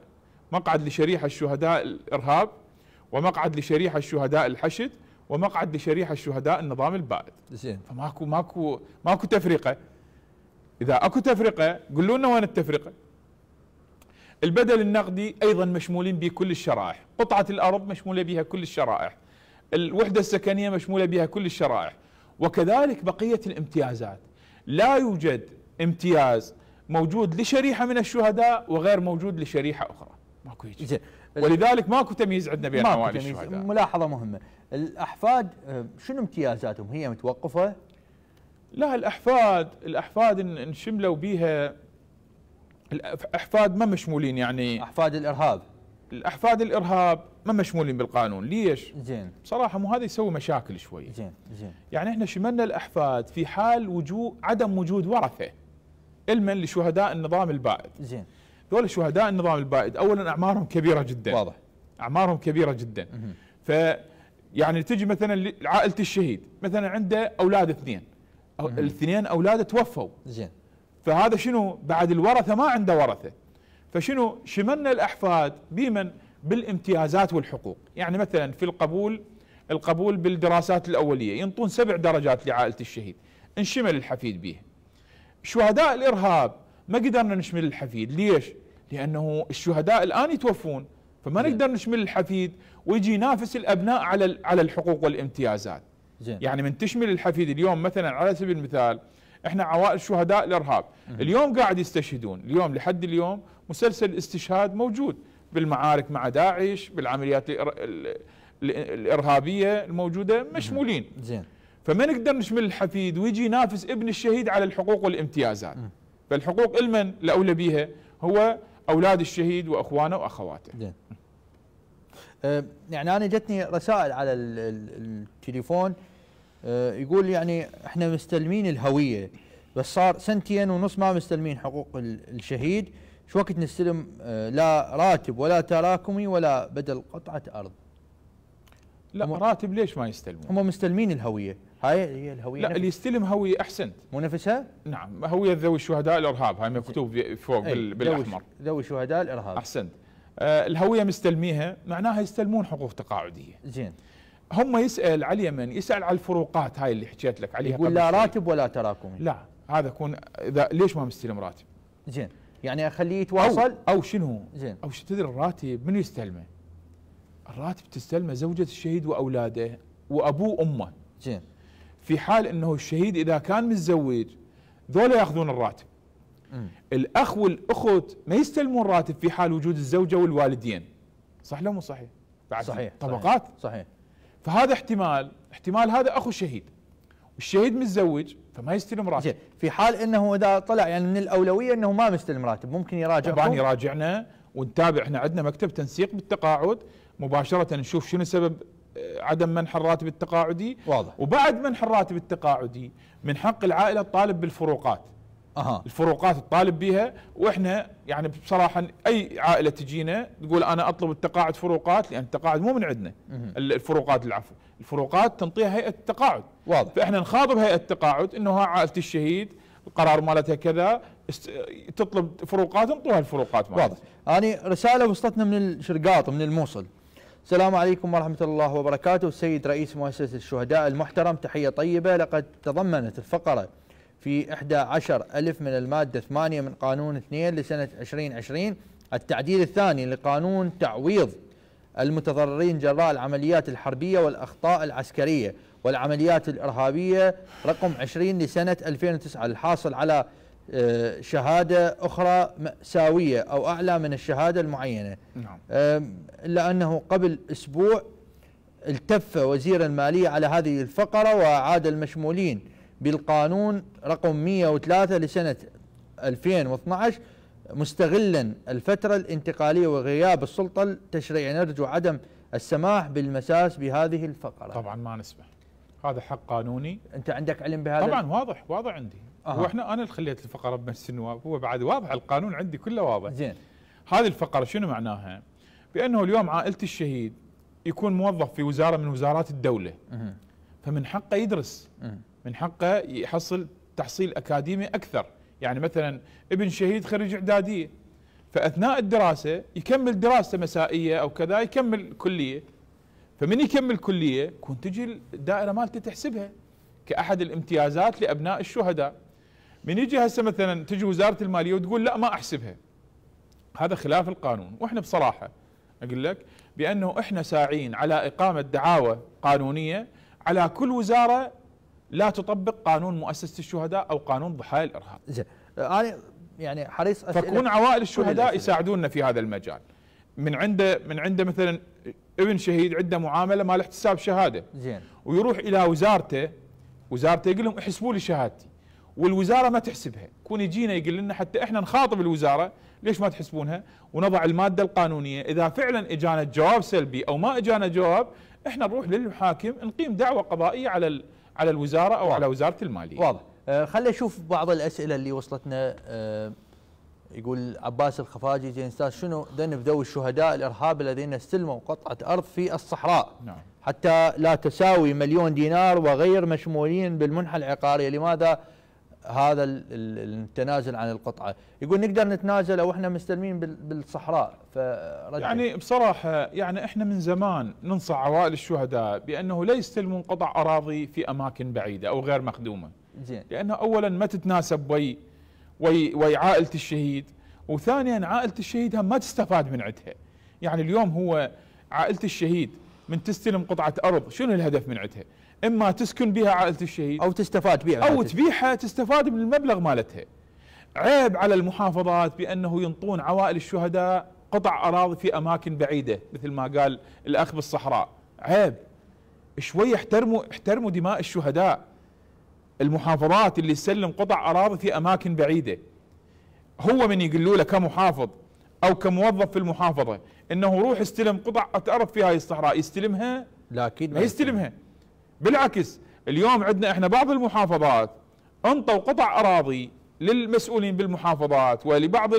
مقعد لشريحه الشهداء الارهاب ومقعد لشريحه الشهداء الحشد ومقعد لشريحه الشهداء النظام البائد زين فماكو ماكو ماكو تفرقه اذا اكو تفرقه قولوا لنا وين التفرقه البدل النقدي ايضا مشمولين به كل الشرائح قطعه الارض مشموله بها كل الشرائح الوحدة السكنية مشمولة بها كل الشرائح وكذلك بقية الامتيازات لا يوجد امتياز موجود لشريحة من الشهداء وغير موجود لشريحة أخرى ماكو ولذلك ماكو تمييز عندنا بين موالي الشهداء ملاحظة مهمة الأحفاد آه، شنو امتيازاتهم هي متوقفة؟ لا الأحفاد الأحفاد انشملوا بيها الأحفاد ما مشمولين يعني أحفاد الإرهاب الأحفاد الإرهاب ما مشمولين بالقانون ليش زين بصراحه مو هذا يسوي مشاكل شوي زين زين يعني احنا شملنا الاحفاد في حال وجود عدم وجود ورثه علما لشهداء النظام البائد زين دول شهداء النظام البائد اولا اعمارهم كبيره جدا واضح اعمارهم كبيره جدا ف يعني تجي مثلا لعائله الشهيد مثلا عنده اولاد اثنين أو الاثنين اولاده توفوا زين فهذا شنو بعد الورثه ما عنده ورثه فشنو شملنا الاحفاد بمن بالامتيازات والحقوق يعني مثلا في القبول القبول بالدراسات الأولية ينطون سبع درجات لعائلة الشهيد انشمل الحفيد به شهداء الإرهاب ما قدرنا نشمل الحفيد ليش؟ لأنه الشهداء الآن يتوفون فما جي. نقدر نشمل الحفيد ويجي ينافس الأبناء على على الحقوق والامتيازات جي. يعني من تشمل الحفيد اليوم مثلا على سبيل المثال احنا عوائل شهداء الارهاب اليوم قاعد يستشهدون اليوم لحد اليوم مسلسل استشهاد موجود بالمعارك مع داعش بالعمليات الارهابيه الموجوده مشمولين زين فما نقدر نشمل الحفيد ويجي ينافس ابن الشهيد على الحقوق والامتيازات فالحقوق المن الاولى بها هو اولاد الشهيد واخوانه واخواته زين أه يعني انا جتني رسائل على التليفون أه يقول يعني احنا مستلمين الهويه بس صار سنتين ونص ما مستلمين حقوق الشهيد شو وقت نستلم آه، لا راتب ولا تراكمي ولا بدل قطعه ارض لا راتب ليش ما يستلمون هم مستلمين الهويه هاي هي الهويه لا اللي يستلم هويه احسنت مو نفسها نعم هويه ذوي الشهداء الارهاب هاي مكتوب فوق أي. بالاحمر ذوي شهداء الارهاب احسنت آه الهويه مستلميها معناها يستلمون حقوق تقاعديه زين هم يسال على اليمن يسال على الفروقات هاي اللي حكيت لك عليها يقول لا راتب ولا تراكمي لا هذا يكون اذا ليش ما مستلم راتب زين يعني اخليه يتواصل او, أو شنو زين او شو تدري الراتب من يستلمه الراتب تستلمه زوجة الشهيد واولاده وابوه وامه زين في حال انه الشهيد اذا كان متزوج ذولا ياخذون الراتب مم. الاخ والاخت ما يستلمون راتب في حال وجود الزوجه والوالدين صح لو مو صحيح بعد صحيح طبقات صحيح, صحيح. فهذا احتمال احتمال هذا اخو الشهيد والشهيد متزوج ما يستلم راتب زين في حال انه اذا طلع يعني من الاولويه انه ما مستلم راتب ممكن يراجع طبعا يراجعنا ونتابع احنا عندنا مكتب تنسيق بالتقاعد مباشره نشوف شنو سبب آه، عدم منح الراتب التقاعدي واضح وبعد منح الراتب التقاعدي من حق العائله الطالب بالفروقات أه. الفروقات الطالب بها واحنا يعني بصراحه اي عائله تجينا تقول انا اطلب التقاعد فروقات لان التقاعد مو من عندنا الفروقات العفو الفروقات تنطيها هيئه التقاعد واضح فاحنا نخاطب هيئه التقاعد انه ها عائله الشهيد القرار مالتها كذا است... تطلب فروقات انطوها الفروقات مالتها واضح اني رساله وصلتنا من الشرقاط من الموصل السلام عليكم ورحمة الله وبركاته السيد رئيس مؤسسة الشهداء المحترم تحية طيبة لقد تضمنت الفقرة في 11 ألف من المادة 8 من قانون 2 لسنة 2020 التعديل الثاني لقانون تعويض المتضررين جراء العمليات الحربية والأخطاء العسكرية والعمليات الإرهابية رقم 20 لسنة 2009 الحاصل على آه، شهادة أخرى مأساوية أو أعلى من الشهادة المعينة نعم. آه، إلا أنه قبل أسبوع التف وزير المالية على هذه الفقرة وأعاد المشمولين بالقانون رقم 103 لسنة 2012 مستغلا الفترة الانتقالية وغياب السلطة التشريعية نرجو عدم السماح بالمساس بهذه الفقرة طبعا ما نسمح هذا حق قانوني انت عندك علم بهذا طبعا واضح واضح عندي أه. واحنا انا اللي خليت الفقره بنفس النواب هو بعد واضح القانون عندي كله واضح زين هذه الفقره شنو معناها بانه اليوم عائله الشهيد يكون موظف في وزاره من وزارات الدوله أه. فمن حقه يدرس أه. من حقه يحصل تحصيل اكاديمي اكثر يعني مثلا ابن شهيد خريج اعداديه فاثناء الدراسه يكمل دراسه مسائيه او كذا يكمل كليه فمن يكمل كليه يكون تجي الدائره مالته تحسبها كاحد الامتيازات لابناء الشهداء من يجي هسه مثلا تجي وزاره الماليه وتقول لا ما احسبها هذا خلاف القانون واحنا بصراحه اقول لك بانه احنا ساعين على اقامه دعاوى قانونيه على كل وزاره لا تطبق قانون مؤسسه الشهداء او قانون ضحايا الارهاب. زين آه، انا يعني حريص فكون عوائل الشهداء يساعدوننا في هذا المجال. من عنده من عنده مثلا ابن شهيد عنده معامله مال احتساب شهاده. زين ويروح الى وزارته وزارته يقول لهم احسبوا لي شهادتي. والوزاره ما تحسبها، يكون يجينا يقول لنا حتى احنا نخاطب الوزاره ليش ما تحسبونها؟ ونضع الماده القانونيه، اذا فعلا اجانا جواب سلبي او ما اجانا جواب احنا نروح للمحاكم نقيم دعوه قضائيه على على الوزاره او على وزاره الماليه واضح خلي آه، خلينا نشوف بعض الاسئله اللي وصلتنا آه، يقول عباس الخفاجي زين استاذ شنو ذنب ذوي الشهداء الارهاب الذين استلموا قطعه ارض في الصحراء نعم. حتى لا تساوي مليون دينار وغير مشمولين بالمنحه العقاريه لماذا هذا التنازل عن القطعه يقول نقدر نتنازل او احنا مستلمين بالصحراء فرجع يعني بصراحه يعني احنا من زمان ننصح عوائل الشهداء بانه لا يستلمون قطع اراضي في اماكن بعيده او غير مخدومه زين لانه اولا ما تتناسب وي وي, وي عائله الشهيد وثانيا عائله الشهيد هم ما تستفاد من عندها يعني اليوم هو عائله الشهيد من تستلم قطعه ارض شنو الهدف من عندها اما تسكن بها عائله الشهيد او تستفاد بها او تبيعها تستفاد من المبلغ مالتها عيب على المحافظات بانه ينطون عوائل الشهداء قطع اراضي في اماكن بعيده مثل ما قال الاخ بالصحراء عيب شوي احترموا احترموا دماء الشهداء المحافظات اللي تسلم قطع اراضي في اماكن بعيده هو من يقولوا له كمحافظ او كموظف في المحافظه انه روح استلم قطع ارض في هاي الصحراء يستلمها لكن ما يستلمها بالعكس اليوم عندنا احنا بعض المحافظات انطوا قطع اراضي للمسؤولين بالمحافظات ولبعض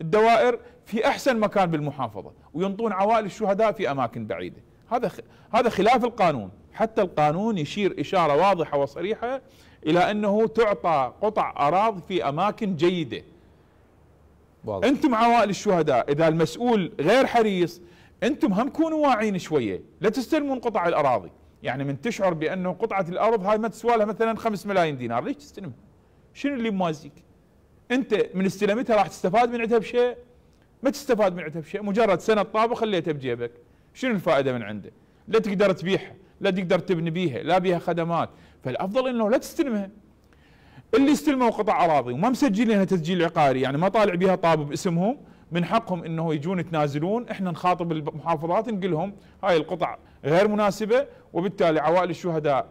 الدوائر في احسن مكان بالمحافظه وينطون عوائل الشهداء في اماكن بعيده هذا هذا خلاف القانون حتى القانون يشير اشاره واضحه وصريحه الى انه تعطى قطع اراضي في اماكن جيده واضح. انتم عوائل الشهداء اذا المسؤول غير حريص انتم هم كونوا واعين شويه لا تستلمون قطع الاراضي يعني من تشعر بانه قطعه الارض هاي ما تسوى لها مثلا 5 ملايين دينار ليش تستلمها؟ شنو اللي موازيك؟ انت من استلمتها راح تستفاد من عندها بشيء؟ ما تستفاد من عندها بشيء، مجرد سنه طابه خليتها بجيبك، شنو الفائده من عنده؟ لا تقدر تبيعها، لا تقدر تبني بيها، لا بيها خدمات، فالافضل انه لا تستلمها. اللي استلموا قطع اراضي وما مسجلينها تسجيل عقاري، يعني ما طالع بها طابه باسمهم، من حقهم انه يجون يتنازلون، احنا نخاطب المحافظات نقول لهم هاي القطع غير مناسبة وبالتالي عوائل الشهداء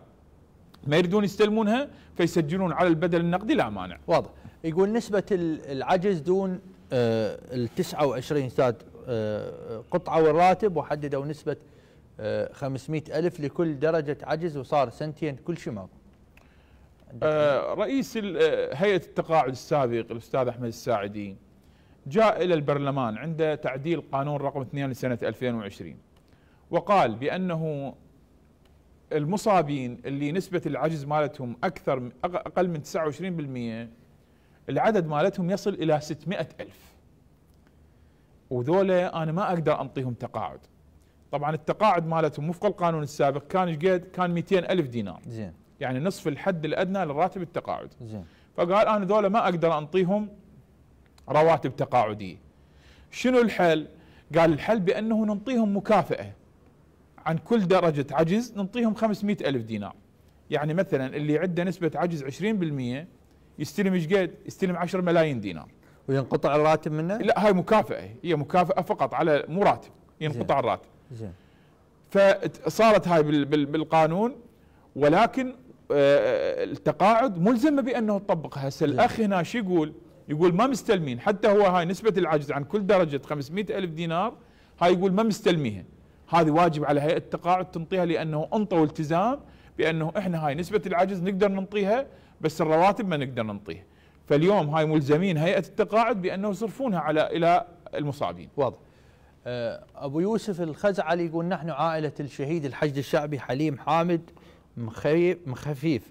ما يريدون يستلمونها فيسجلون على البدل النقدي لا مانع واضح يقول نسبة العجز دون آه، ال 29 استاذ آه، قطعة والراتب وحددوا نسبة 500 آه، ألف لكل درجة عجز وصار سنتين كل شيء ماكو رئيس هيئة التقاعد السابق الأستاذ أحمد الساعدي جاء إلى البرلمان عند تعديل قانون رقم 2 لسنة 2020 وقال بأنه المصابين اللي نسبة العجز مالتهم أكثر أقل من 29% العدد مالتهم يصل إلى 600 ألف وذولا أنا ما أقدر أنطيهم تقاعد طبعا التقاعد مالتهم وفق القانون السابق كان قد كان 200 ألف دينار زين يعني نصف الحد الأدنى للراتب التقاعد زين فقال أنا ذولا ما أقدر أنطيهم رواتب تقاعدية شنو الحل؟ قال الحل بأنه ننطيهم مكافأة عن كل درجة عجز نعطيهم 500 ألف دينار يعني مثلا اللي عنده نسبة عجز 20% يستلم ايش قد؟ يستلم 10 ملايين دينار وينقطع الراتب منه؟ لا هاي مكافأة هي مكافأة فقط على مو راتب ينقطع الراتب زين فصارت هاي بالقانون ولكن آه، التقاعد ملزمه بانه تطبقها هسه الاخ هنا شو يقول؟ يقول ما مستلمين حتى هو هاي نسبه العجز عن كل درجه 500 الف دينار هاي يقول ما مستلميها هذه واجب على هيئه التقاعد تنطيها لانه انطوا التزام بانه احنا هاي نسبه العجز نقدر ننطيها بس الرواتب ما نقدر ننطيها فاليوم هاي ملزمين هيئه التقاعد بانه يصرفونها على الى المصابين واضح آه، ابو يوسف الخزعلي يقول نحن عائله الشهيد الحشد الشعبي حليم حامد مخفيف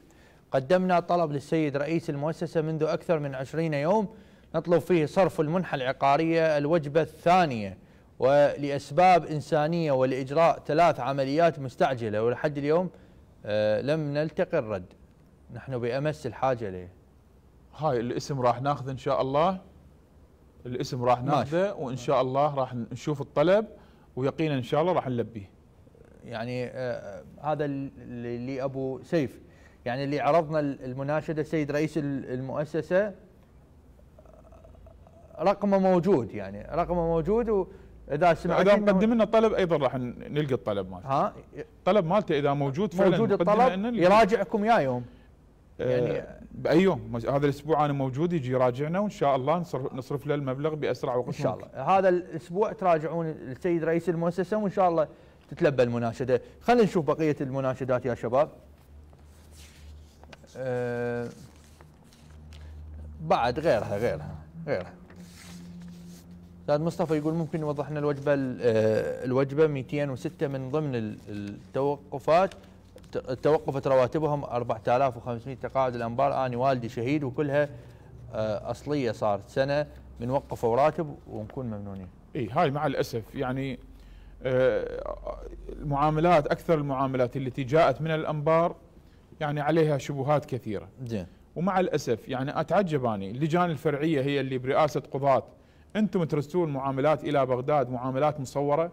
قدمنا طلب للسيد رئيس المؤسسه منذ اكثر من 20 يوم نطلب فيه صرف المنحه العقاريه الوجبه الثانيه ولأسباب إنسانية ولإجراء ثلاث عمليات مستعجلة ولحد اليوم آه، لم نلتقي الرد نحن بأمس الحاجة له هاي الاسم راح ناخذ إن شاء الله الاسم راح ناخذه وإن شاء الله راح نشوف الطلب ويقينا إن شاء الله راح نلبيه يعني آه، هذا اللي أبو سيف يعني اللي عرضنا المناشدة سيد رئيس المؤسسة آه، رقمه موجود يعني رقمه موجود و اذا سمعت اذا مقدم لنا طلب ايضا راح نلقى الطلب مالته ها طلب مالته اذا موجود فعلا موجود الطلب يراجعكم يا يوم آه، يعني آه باي يوم هذا الاسبوع انا موجود يجي يراجعنا وان شاء الله نصرف نصرف له المبلغ باسرع وقت ان شاء الله ممكن. هذا الاسبوع تراجعون السيد رئيس المؤسسه وان شاء الله تتلبى المناشده خلينا نشوف بقيه المناشدات يا شباب أه بعد غيرها غيرها غيرها استاذ مصطفى يقول ممكن يوضح لنا الوجبه آه، الوجبه 206 من ضمن التوقفات توقفت رواتبهم 4500 تقاعد الانبار انا والدي شهيد وكلها آه، اصليه صارت سنه من وقفوا راتب ونكون ممنونين. اي هاي مع الاسف يعني آه، المعاملات اكثر المعاملات التي جاءت من الانبار يعني عليها شبهات كثيره. زين. ومع الاسف يعني اتعجب اني اللجان الفرعيه هي اللي برئاسه قضاه انتم ترسلون معاملات الى بغداد معاملات مصوره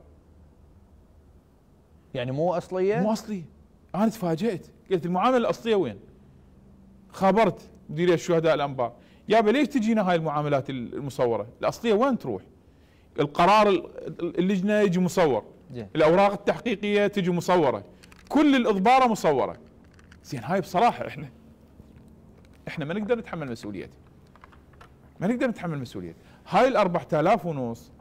يعني مو اصليه؟ مو اصليه انا تفاجئت قلت المعامله الاصليه وين؟ خبرت مديريه الشهداء الانبار يابا ليش تجينا هاي المعاملات المصوره؟ الاصليه وين تروح؟ القرار اللجنه يجي مصور جي. الاوراق التحقيقيه تجي مصوره كل الاضباره مصوره زين هاي بصراحه احنا احنا ما نقدر نتحمل مسؤوليتها ما نقدر نتحمل مسؤوليتها هاي ال 4000 ونص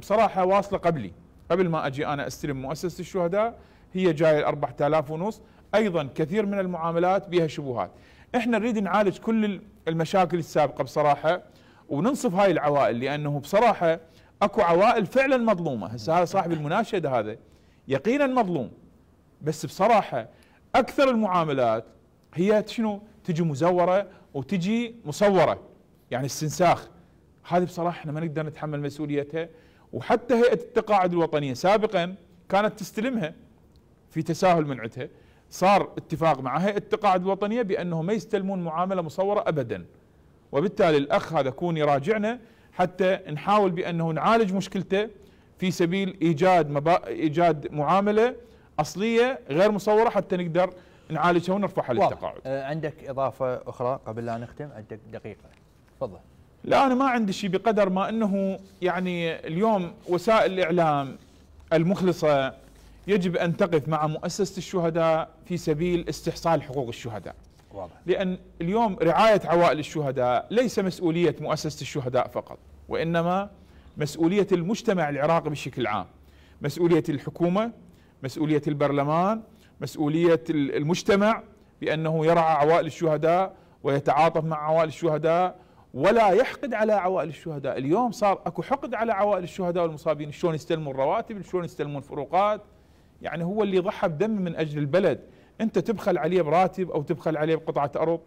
بصراحه واصله قبلي قبل ما اجي انا استلم مؤسسه الشهداء هي جايه ال 4000 ونص ايضا كثير من المعاملات بها شبهات احنا نريد نعالج كل المشاكل السابقه بصراحه وننصف هاي العوائل لانه بصراحه اكو عوائل فعلا مظلومه هسه هذا صاحب المناشده هذا يقينا مظلوم بس بصراحه اكثر المعاملات هي شنو تجي مزوره وتجي مصوره يعني استنساخ هذه بصراحه احنا ما نقدر نتحمل مسؤوليتها وحتى هيئه التقاعد الوطنيه سابقا كانت تستلمها في تساهل من عندها صار اتفاق مع هيئه التقاعد الوطنيه بانه ما يستلمون معامله مصوره ابدا وبالتالي الاخ هذا كون يراجعنا حتى نحاول بانه نعالج مشكلته في سبيل ايجاد مبا... ايجاد معامله اصليه غير مصوره حتى نقدر نعالجها ونرفعها للتقاعد. آه، عندك اضافه اخرى قبل لا نختم عندك دقيقه. تفضل. لا أنا ما عندي شيء بقدر ما أنه يعني اليوم وسائل الإعلام المخلصة يجب أن تقف مع مؤسسة الشهداء في سبيل استحصال حقوق الشهداء واضح. لأن اليوم رعاية عوائل الشهداء ليس مسؤولية مؤسسة الشهداء فقط وإنما مسؤولية المجتمع العراقي بشكل عام مسؤولية الحكومة مسؤولية البرلمان مسؤولية المجتمع بأنه يرعى عوائل الشهداء ويتعاطف مع عوائل الشهداء ولا يحقد على عوائل الشهداء اليوم صار اكو حقد على عوائل الشهداء والمصابين شلون يستلمون رواتب شلون يستلمون فروقات يعني هو اللي ضحى بدم من اجل البلد انت تبخل عليه براتب او تبخل عليه بقطعه ارض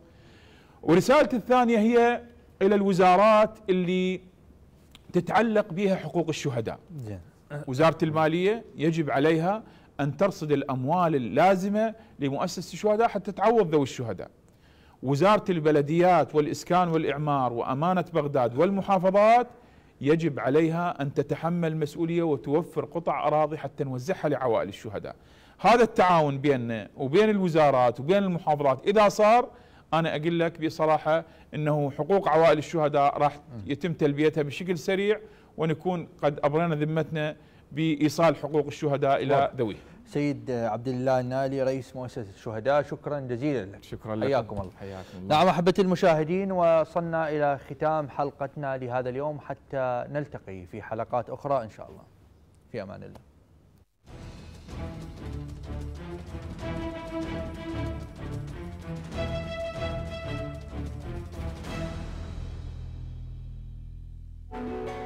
ورسالتي الثانيه هي الى الوزارات اللي تتعلق بها حقوق الشهداء وزاره الماليه يجب عليها ان ترصد الاموال اللازمه لمؤسسه الشهداء حتى تعوض ذوي الشهداء وزارة البلديات والإسكان والإعمار وأمانة بغداد والمحافظات يجب عليها أن تتحمل مسؤولية وتوفر قطع أراضي حتى نوزعها لعوائل الشهداء هذا التعاون بيننا وبين الوزارات وبين المحافظات إذا صار أنا أقول لك بصراحة أنه حقوق عوائل الشهداء راح يتم تلبيتها بشكل سريع ونكون قد أبرينا ذمتنا بإيصال حقوق الشهداء إلى ذويه سيد عبد الله النالي رئيس مؤسسه الشهداء شكرا جزيلا لك شكرا لك حياكم الله حياكم الله نعم احبتي المشاهدين وصلنا الى ختام حلقتنا لهذا اليوم حتى نلتقي في حلقات اخرى ان شاء الله في امان الله thank you